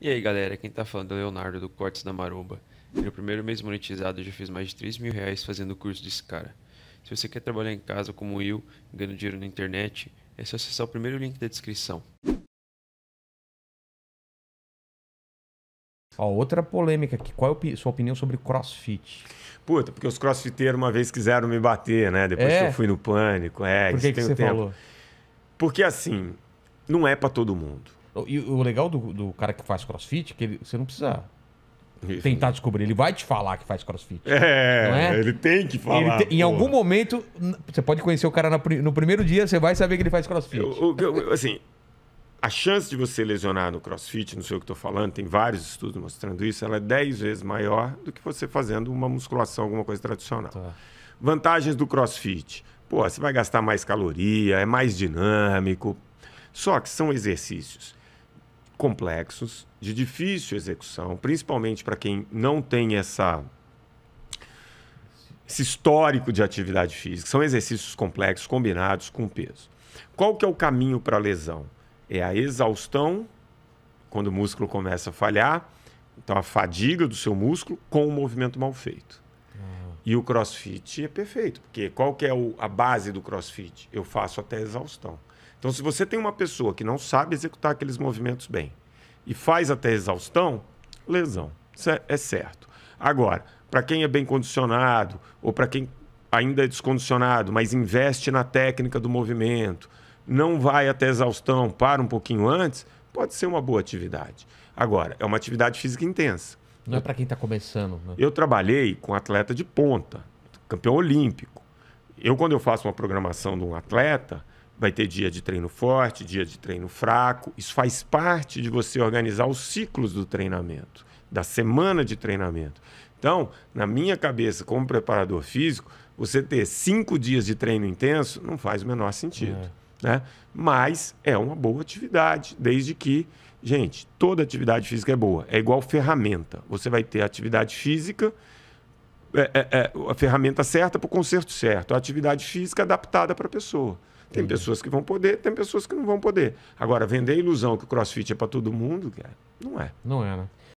E aí galera, quem tá falando é o Leonardo do Cortes da Maromba. E no primeiro mês monetizado eu já fiz mais de 3 mil reais fazendo o curso desse cara. Se você quer trabalhar em casa como eu, ganhando dinheiro na internet, é só acessar o primeiro link da descrição. Ó, outra polêmica aqui. Qual é a sua opinião sobre crossfit? Puta, porque os crossfiteiros uma vez quiseram me bater, né? Depois é? que eu fui no pânico. É, Por que, que você tempo. falou? Porque assim, não é para todo mundo. E o legal do, do cara que faz crossfit é que ele, você não precisa isso. tentar descobrir. Ele vai te falar que faz crossfit. É, é? ele tem que falar. Te, em algum momento, você pode conhecer o cara no, no primeiro dia, você vai saber que ele faz crossfit. Eu, eu, assim, a chance de você lesionar no crossfit, não sei o que estou falando, tem vários estudos mostrando isso, ela é 10 vezes maior do que você fazendo uma musculação, alguma coisa tradicional. Tá. Vantagens do crossfit. Pô, você vai gastar mais caloria, é mais dinâmico. Só que são exercícios complexos, de difícil execução, principalmente para quem não tem essa esse histórico de atividade física. São exercícios complexos combinados com peso. Qual que é o caminho para a lesão? É a exaustão, quando o músculo começa a falhar, então a fadiga do seu músculo com o movimento mal feito. E o crossfit é perfeito, porque qual que é o, a base do crossfit? Eu faço até exaustão. Então, se você tem uma pessoa que não sabe executar aqueles movimentos bem e faz até exaustão, lesão. Isso é, é certo. Agora, para quem é bem condicionado ou para quem ainda é descondicionado, mas investe na técnica do movimento, não vai até exaustão, para um pouquinho antes, pode ser uma boa atividade. Agora, é uma atividade física intensa. Não é para quem está começando. Né? Eu trabalhei com atleta de ponta, campeão olímpico. Eu, quando eu faço uma programação de um atleta, vai ter dia de treino forte, dia de treino fraco. Isso faz parte de você organizar os ciclos do treinamento, da semana de treinamento. Então, na minha cabeça, como preparador físico, você ter cinco dias de treino intenso não faz o menor sentido. É. Né? Mas é uma boa atividade, desde que, gente, toda atividade física é boa. É igual ferramenta. Você vai ter atividade física, é, é, é, a ferramenta certa para o conserto certo, a atividade física adaptada para a pessoa. Tem Entendi. pessoas que vão poder, tem pessoas que não vão poder. Agora, vender a ilusão que o crossfit é para todo mundo, não é. Não é, né?